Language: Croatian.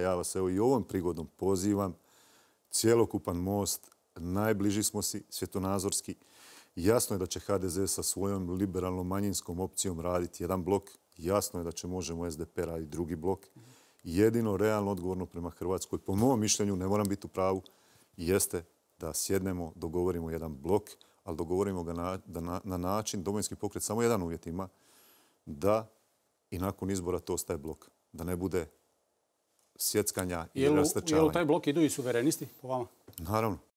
Ja vas evo i ovom prigodom pozivam, cjelokupan most, najbliži smo si svjetonazorski. Jasno je da će HDZ sa svojom liberalnom manjinskom opcijom raditi jedan blok. Jasno je da će možemo SDP raditi drugi blok. Jedino realno odgovorno prema Hrvatskoj, po mom mišljenju, ne moram biti u pravu, jeste da sjednemo, dogovorimo jedan blok, ali dogovorimo ga na, na način, domovinski pokret samo jedan uvjet ima, da i nakon izbora to ostaje blok. Da ne bude sjeckanja i rastrčavanja. Jel u taj blok idu i suverenisti, po vama? Naravno.